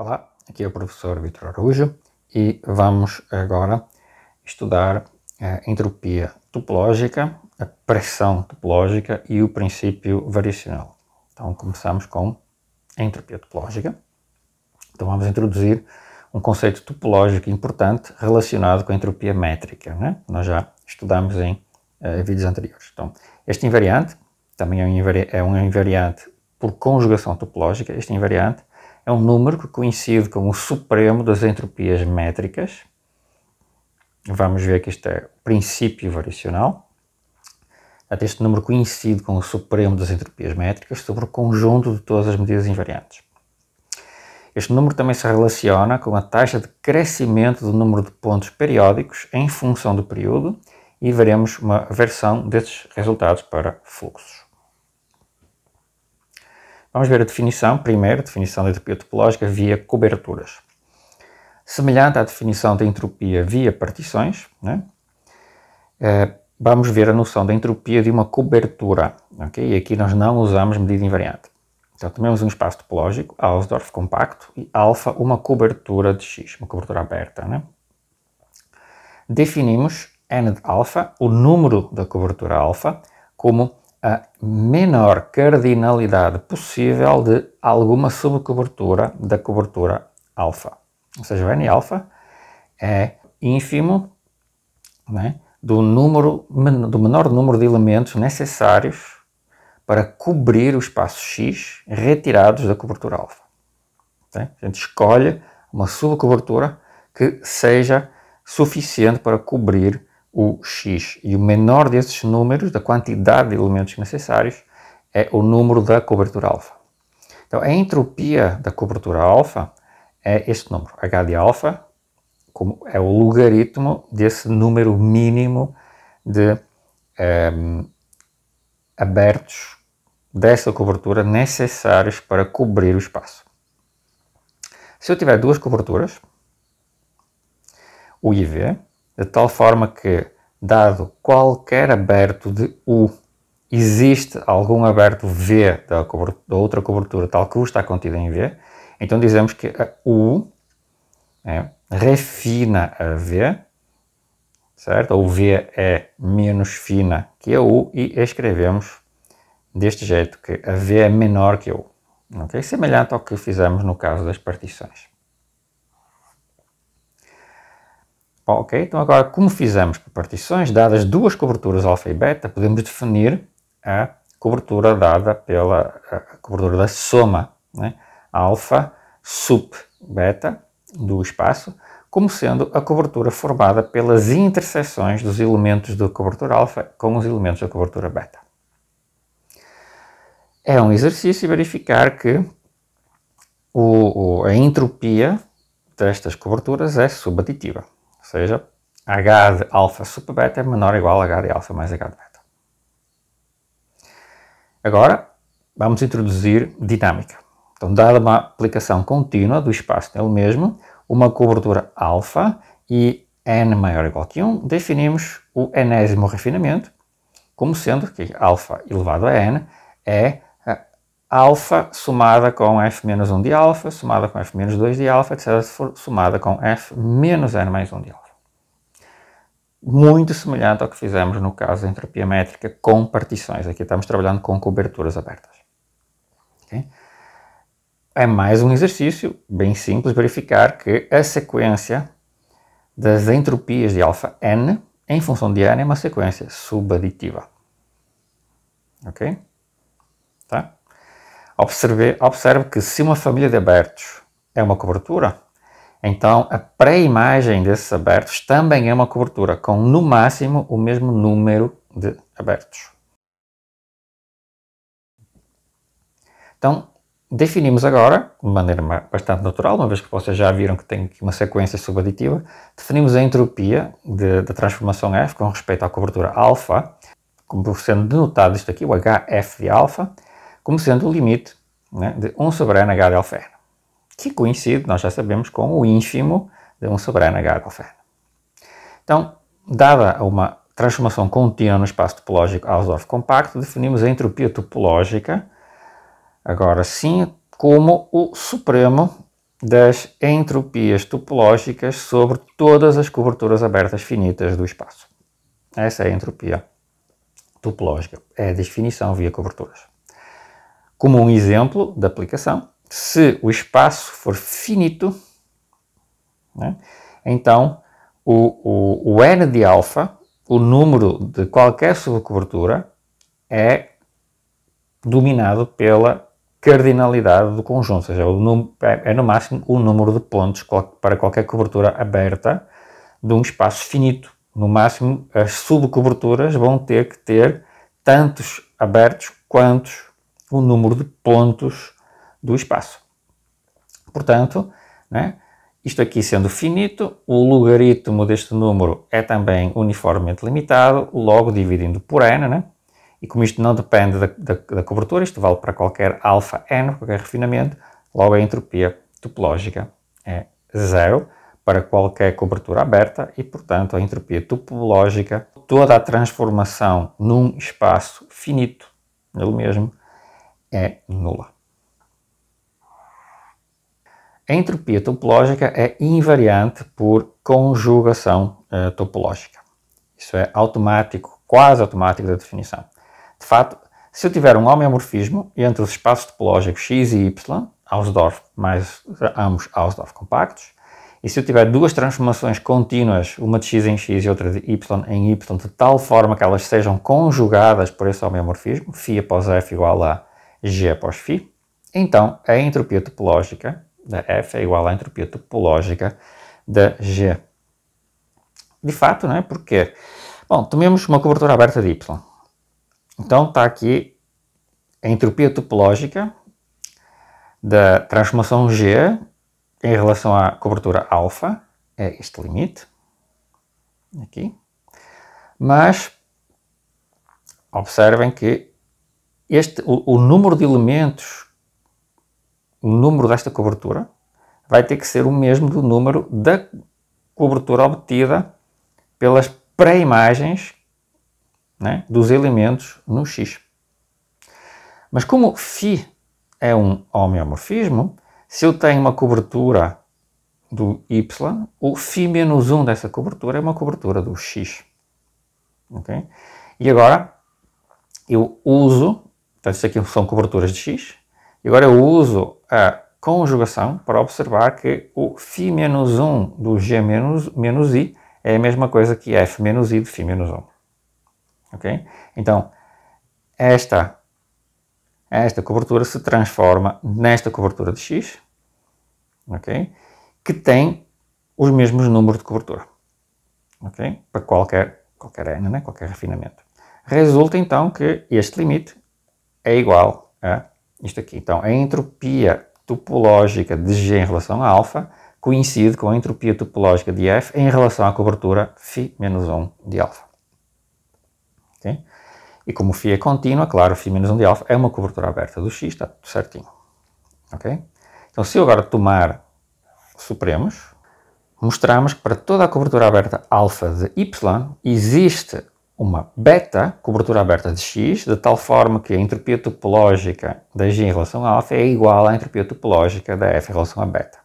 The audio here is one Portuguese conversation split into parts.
Olá, aqui é o professor Vitor Arujo e vamos agora estudar a entropia topológica, a pressão topológica e o princípio variacional. Então começamos com a entropia topológica. Então vamos introduzir um conceito topológico importante relacionado com a entropia métrica, né? nós já estudamos em uh, vídeos anteriores. Então, este invariante também é um invariante, é um invariante por conjugação topológica, este invariante é um número que coincide com o supremo das entropias métricas. Vamos ver que isto é o princípio variacional. Até este número coincide com o supremo das entropias métricas sobre o conjunto de todas as medidas invariantes. Este número também se relaciona com a taxa de crescimento do número de pontos periódicos em função do período e veremos uma versão destes resultados para fluxos. Vamos ver a definição, primeiro, a definição da entropia topológica via coberturas. Semelhante à definição da de entropia via partições, né? é, vamos ver a noção da entropia de uma cobertura. Okay? E aqui nós não usamos medida invariante. Então, tomemos um espaço topológico, Hausdorff compacto, e alfa uma cobertura de X, uma cobertura aberta. Né? Definimos n de alfa, o número da cobertura alfa, como a menor cardinalidade possível de alguma subcobertura da cobertura alfa. Ou seja, o N-alfa é ínfimo né, do, número, do menor número de elementos necessários para cobrir o espaço X retirados da cobertura alfa. Tá? A gente escolhe uma subcobertura que seja suficiente para cobrir o x. E o menor desses números, da quantidade de elementos necessários, é o número da cobertura alfa. Então, a entropia da cobertura alfa é este número, h de alfa, como é o logaritmo desse número mínimo de um, ehm, abertos dessa cobertura necessários para cobrir o espaço. Se eu tiver duas coberturas, o IV, de tal forma que, dado qualquer aberto de U, existe algum aberto V da, cobertura, da outra cobertura tal que U está contido em V, então dizemos que a U é, refina a V, certo? Ou V é menos fina que a U e escrevemos deste jeito que a V é menor que a U. Okay? Semelhante ao que fizemos no caso das partições. Ok, então agora como fizemos para partições, dadas duas coberturas alfa e beta, podemos definir a cobertura dada pela cobertura da soma né? alfa sub beta do espaço, como sendo a cobertura formada pelas interseções dos elementos da cobertura alfa com os elementos da cobertura beta. É um exercício verificar que o, o, a entropia destas coberturas é subaditiva seja, H de alfa super beta é menor ou igual a H de alfa mais H de beta. Agora, vamos introduzir dinâmica. Então, dada uma aplicação contínua do espaço nele mesmo, uma cobertura alfa e n maior ou igual que 1, definimos o enésimo refinamento como sendo que alfa elevado a n é alfa somada com f menos 1 de alfa, somada com f menos 2 de alfa, etc., somada com f menos n mais 1 de alfa. Muito semelhante ao que fizemos no caso da entropia métrica com partições. Aqui estamos trabalhando com coberturas abertas. Okay? É mais um exercício bem simples verificar que a sequência das entropias de alfa n em função de n é uma sequência subaditiva. Ok? Tá? Observe, observe que se uma família de abertos é uma cobertura, então a pré-imagem desses abertos também é uma cobertura, com no máximo o mesmo número de abertos. Então, definimos agora, de maneira bastante natural, uma vez que vocês já viram que tem aqui uma sequência subaditiva, definimos a entropia da transformação F com respeito à cobertura alfa, como sendo denotado isto aqui, o HF de alfa, como sendo o limite né, de 1 sobre n h de alferno, é que coincide, nós já sabemos, com o ínfimo de 1 sobre n h de alferno. É então, dada uma transformação contínua no espaço topológico Hausdorff compacto, definimos a entropia topológica, agora sim, como o supremo das entropias topológicas sobre todas as coberturas abertas finitas do espaço. Essa é a entropia topológica, é a definição via coberturas. Como um exemplo da aplicação, se o espaço for finito, né, então o, o, o n de alfa, o número de qualquer subcobertura, é dominado pela cardinalidade do conjunto, ou seja, é, é no máximo o número de pontos para qualquer cobertura aberta de um espaço finito. No máximo, as subcoberturas vão ter que ter tantos abertos quantos o número de pontos do espaço. Portanto, né, isto aqui sendo finito, o logaritmo deste número é também uniformemente limitado, logo dividindo por n, né? e como isto não depende da, da, da cobertura, isto vale para qualquer alfa n, qualquer refinamento, logo a entropia topológica é zero para qualquer cobertura aberta e, portanto, a entropia topológica, toda a transformação num espaço finito, ele mesmo, é nula. A entropia topológica é invariante por conjugação eh, topológica. Isso é automático, quase automático da definição. De fato, se eu tiver um homeomorfismo entre os espaços topológicos X e Y, Hausdorff mais ambos Hausdorff compactos, e se eu tiver duas transformações contínuas, uma de x em x e outra de y em y, de tal forma que elas sejam conjugadas por esse homeomorfismo, φ após f igual a G após φ. Então, a entropia topológica da né, F é igual à entropia topológica da G. De fato, não é? Porquê? Bom, tomemos uma cobertura aberta de Y. Então, está aqui a entropia topológica da transformação G em relação à cobertura alfa, é este limite, aqui. Mas, observem que este, o, o número de elementos, o número desta cobertura, vai ter que ser o mesmo do número da cobertura obtida pelas pré-imagens né, dos elementos no X. Mas como φ é um homeomorfismo, se eu tenho uma cobertura do y, o φ menos 1 dessa cobertura é uma cobertura do x. Okay? E agora eu uso então, isso aqui são coberturas de x. E agora eu uso a conjugação para observar que o φ menos 1 do g menos, menos i é a mesma coisa que f menos i de φ menos 1. Ok? Então, esta, esta cobertura se transforma nesta cobertura de x, ok? Que tem os mesmos números de cobertura, ok? Para qualquer, qualquer n, né? qualquer refinamento. Resulta então que este limite é igual a né? isto aqui. Então, a entropia topológica de G em relação a alfa coincide com a entropia topológica de F em relação à cobertura φ menos 1 de alfa. Okay? E como φ é contínua, claro, φ menos 1 de alfa é uma cobertura aberta do X, está tudo certinho. Okay? Então, se eu agora tomar supremos, mostramos que para toda a cobertura aberta alfa de Y existe uma beta, cobertura aberta de X, de tal forma que a entropia topológica da G em relação a alfa é igual à entropia topológica da F em relação a beta.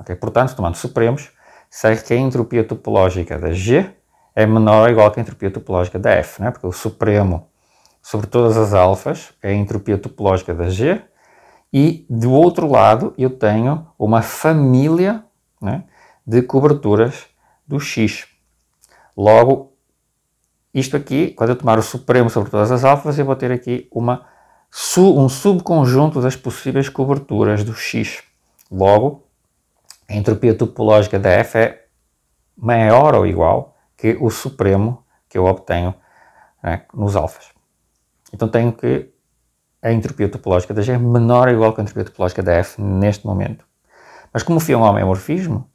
Okay? Portanto, tomando supremos, segue que a entropia topológica da G é menor ou igual que a entropia topológica da F, né? porque o supremo sobre todas as alfas é a entropia topológica da G, e do outro lado eu tenho uma família né, de coberturas do X. Logo, isto aqui, quando eu tomar o supremo sobre todas as alfas, eu vou ter aqui uma, um subconjunto das possíveis coberturas do X. Logo, a entropia topológica da F é maior ou igual que o supremo que eu obtenho né, nos alfas. Então tenho que a entropia topológica da G é menor ou igual que a entropia topológica da F neste momento. Mas como o fio é um homeomorfismo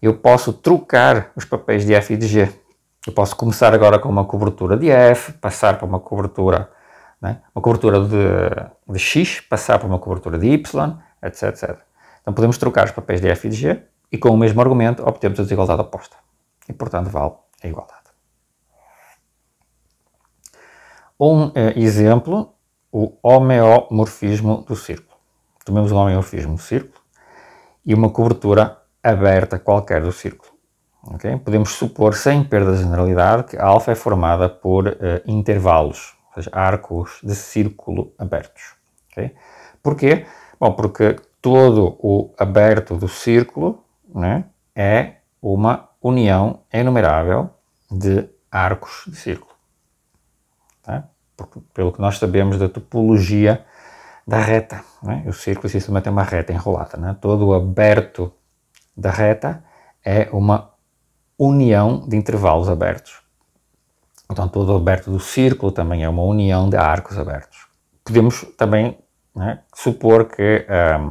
eu posso trocar os papéis de F e de G. Eu posso começar agora com uma cobertura de F, passar para uma cobertura, né? uma cobertura de, de X, passar para uma cobertura de Y, etc, etc. Então podemos trocar os papéis de F e de G e com o mesmo argumento obtemos a desigualdade oposta. E portanto vale a igualdade. Um eh, exemplo, o homeomorfismo do círculo. Tomemos um homeomorfismo do círculo e uma cobertura aberta qualquer do círculo. Okay? Podemos supor, sem perda de generalidade, que a alfa é formada por uh, intervalos, ou seja, arcos de círculo abertos. Okay? Porquê? Bom, porque todo o aberto do círculo né, é uma união enumerável de arcos de círculo. Tá? Porque, pelo que nós sabemos da topologia da reta, né? o círculo simplesmente é uma reta enrolada. Né? Todo o aberto da reta é uma união de intervalos abertos. Então, todo o aberto do círculo também é uma união de arcos abertos. Podemos também né, supor que um, ehm,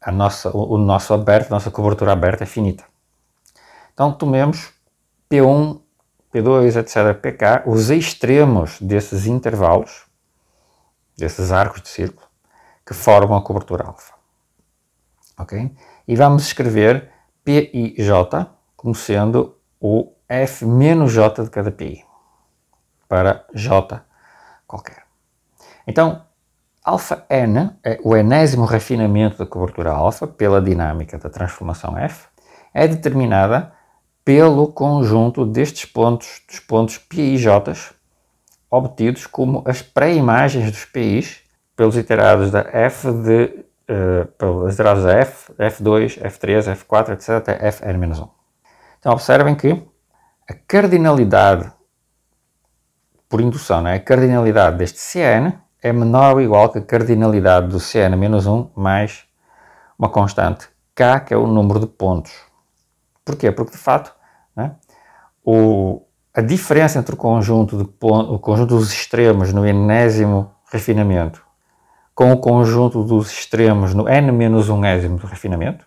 a nossa, o nosso aberto, a nossa cobertura aberta é finita. Então, tomemos P1, P2, etc., PK, os extremos desses intervalos, desses arcos de círculo, que formam a cobertura alfa. Ok? E vamos escrever p J como sendo o f menos j de cada pi para j qualquer. Então, alfa n é o enésimo refinamento da cobertura alfa pela dinâmica da transformação f é determinada pelo conjunto destes pontos, dos pontos pi e j obtidos como as pré-imagens dos pi's pelos iterados da f de uh, pelos iterados da f, f2, f3, f4, etc, até fn-1. Então observem que a cardinalidade por indução, né, a cardinalidade deste Cn é menor ou igual que a cardinalidade do Cn menos 1 mais uma constante K, que é o número de pontos. Porquê? Porque de facto né, o, a diferença entre o conjunto, de ponto, o conjunto dos extremos no enésimo refinamento com o conjunto dos extremos no n menos 1 ésimo do refinamento,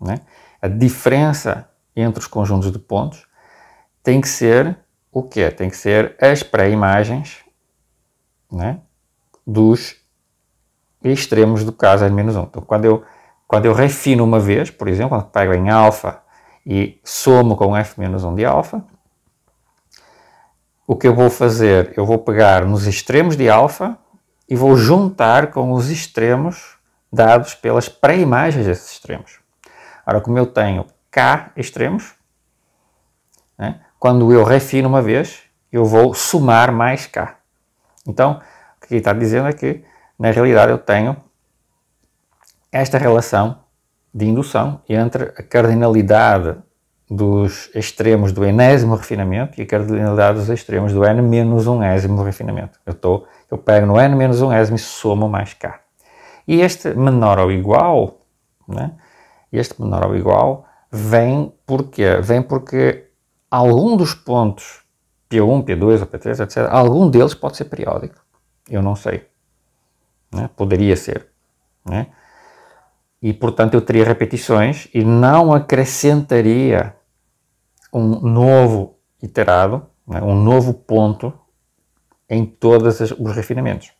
né, a diferença entre os conjuntos de pontos tem que ser o que Tem que ser as pré-imagens né, dos extremos do caso N-1. Então, quando eu, quando eu refino uma vez, por exemplo, quando pego em alfa e somo com F-1 de alfa, o que eu vou fazer? Eu vou pegar nos extremos de alfa e vou juntar com os extremos dados pelas pré-imagens desses extremos. Ora, como eu tenho K extremos. Né? Quando eu refino uma vez, eu vou somar mais K. Então, o que está dizendo é que, na realidade, eu tenho esta relação de indução entre a cardinalidade dos extremos do enésimo refinamento e a cardinalidade dos extremos do n menos unésimo refinamento. Eu, tô, eu pego no n menos unésimo e somo mais k. E este menor ou igual, né? este menor ou igual Vem porque Vem porque algum dos pontos P1, P2 P3, etc., algum deles pode ser periódico. Eu não sei. Né? Poderia ser. Né? E, portanto, eu teria repetições e não acrescentaria um novo iterado, né? um novo ponto em todos os refinamentos.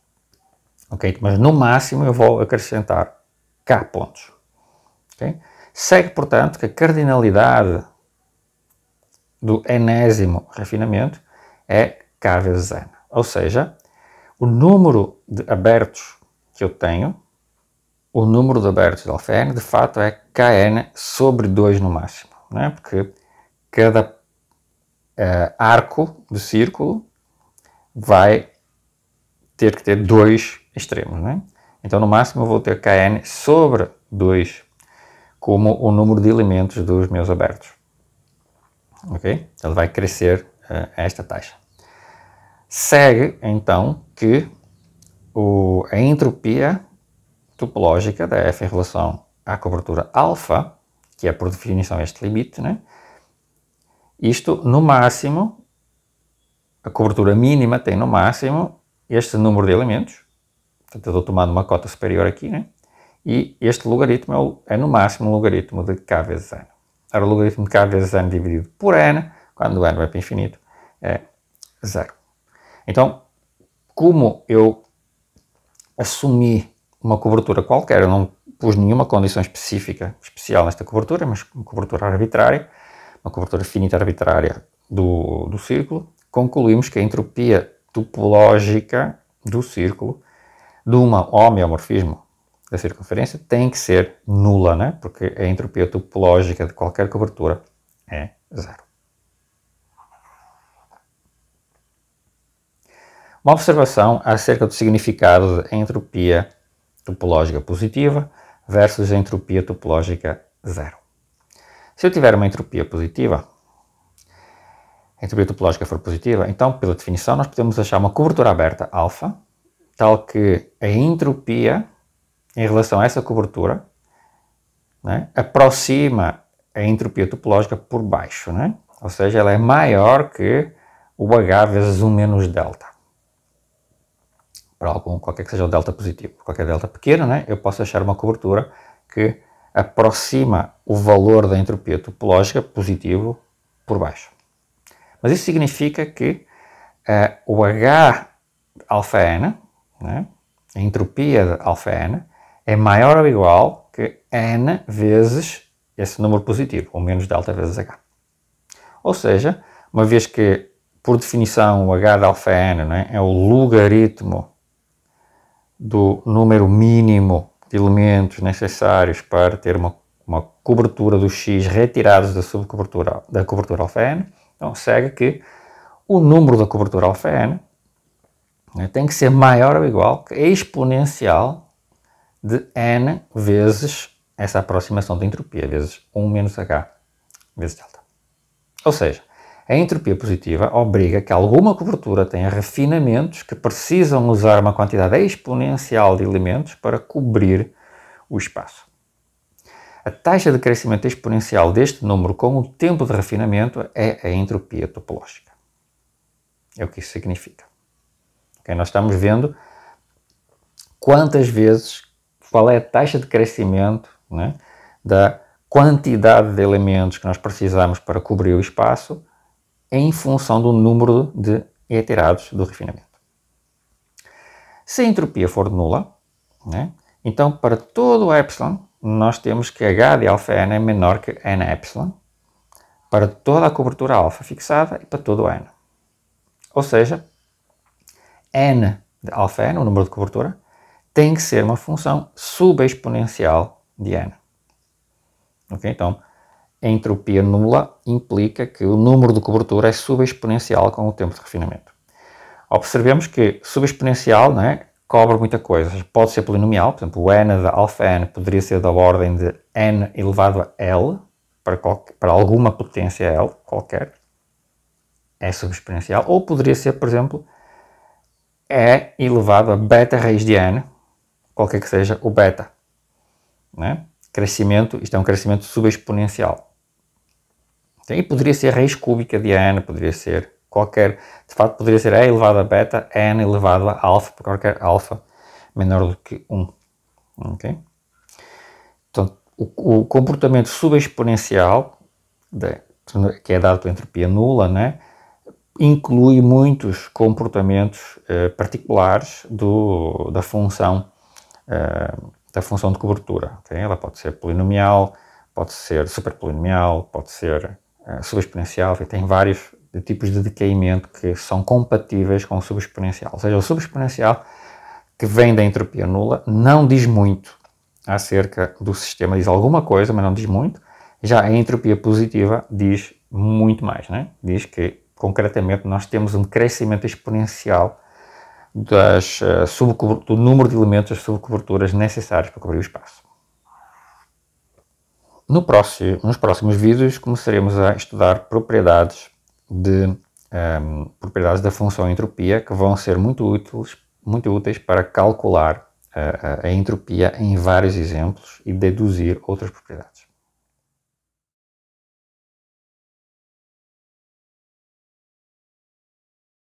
Ok? Mas, no máximo, eu vou acrescentar K pontos. ok? Segue, portanto, que a cardinalidade do enésimo refinamento é K vezes N. Ou seja, o número de abertos que eu tenho, o número de abertos de N, de fato é Kn sobre 2 no máximo. Né? Porque cada uh, arco do círculo vai ter que ter dois extremos. Né? Então, no máximo, eu vou ter Kn sobre 2 como o número de elementos dos meus abertos. Ok? Ele vai crescer uh, esta taxa. Segue, então, que o, a entropia topológica da F em relação à cobertura alfa, que é por definição este limite, né? isto no máximo, a cobertura mínima tem no máximo este número de elementos, portanto eu estou tomando uma cota superior aqui, né? e este logaritmo é, é no máximo o logaritmo de k vezes n. Ora, o logaritmo de k vezes n dividido por n, quando n vai para infinito, é zero. Então, como eu assumi uma cobertura qualquer, eu não pus nenhuma condição específica, especial nesta cobertura, mas uma cobertura arbitrária, uma cobertura finita arbitrária do, do círculo, concluímos que a entropia topológica do círculo de um homeomorfismo da circunferência tem que ser nula, né? porque a entropia topológica de qualquer cobertura é zero. Uma observação acerca do significado de entropia topológica positiva versus entropia topológica zero. Se eu tiver uma entropia positiva, a entropia topológica for positiva, então, pela definição, nós podemos achar uma cobertura aberta alfa, tal que a entropia em relação a essa cobertura, né, aproxima a entropia topológica por baixo, né? ou seja, ela é maior que o H vezes 1 menos delta. Para algum, qualquer que seja o delta positivo, qualquer delta pequeno, né, eu posso achar uma cobertura que aproxima o valor da entropia topológica positivo por baixo. Mas isso significa que uh, o H alfa n, né, a entropia alfa n, é maior ou igual que n vezes esse número positivo, ou menos delta vezes h. Ou seja, uma vez que, por definição, o h de alfa é n né, é o logaritmo do número mínimo de elementos necessários para ter uma, uma cobertura do x retirados da subcobertura da cobertura alfa n, então segue que o número da cobertura alfa n né, tem que ser maior ou igual que a é exponencial de n vezes essa aproximação da entropia, vezes 1 menos h, vezes delta. Ou seja, a entropia positiva obriga que alguma cobertura tenha refinamentos que precisam usar uma quantidade exponencial de elementos para cobrir o espaço. A taxa de crescimento exponencial deste número com o tempo de refinamento é a entropia topológica. É o que isso significa. Okay? Nós estamos vendo quantas vezes qual é a taxa de crescimento né, da quantidade de elementos que nós precisamos para cobrir o espaço em função do número de iterados do refinamento. Se a entropia for nula, né, então para todo o ε nós temos que H de αn é menor que n epsilon para toda a cobertura alfa fixada e para todo o n. Ou seja, n de αn, o número de cobertura, tem que ser uma função subexponencial de n. Okay? Então, a entropia nula implica que o número de cobertura é subexponencial com o tempo de refinamento. Observemos que subexponencial né, cobre muita coisa. Pode ser polinomial, por exemplo, o n da alfa n poderia ser da ordem de n elevado a L, para, qualquer, para alguma potência L qualquer, é subexponencial. Ou poderia ser, por exemplo, E elevado a beta raiz de n, qualquer que seja o beta. Né? Crescimento, isto é um crescimento subexponencial. Então, e poderia ser raiz cúbica de n, poderia ser qualquer, de facto poderia ser e elevado a beta, n elevado a alfa, por qualquer alfa menor do que 1. Okay? Então, o, o comportamento subexponencial, que é dado pela entropia nula, né, inclui muitos comportamentos eh, particulares do, da função ah, da função de cobertura. Okay? Ela pode ser polinomial, pode ser superpolinomial, pode ser uh, subexponencial, tem vários tipos de decaimento que são compatíveis com o subexponencial. Ou seja, o subexponencial que vem da entropia nula não diz muito acerca do sistema, diz alguma coisa, mas não diz muito. Já a entropia positiva diz muito mais, né? diz que concretamente nós temos um crescimento exponencial das, uh, do número de elementos das subcoberturas necessários para cobrir o espaço. No próximo, nos próximos vídeos começaremos a estudar propriedades, de, um, ehm, propriedades da função entropia que vão ser muito úteis, muito úteis para calcular a, eh, eh, a entropia em vários exemplos e deduzir outras propriedades.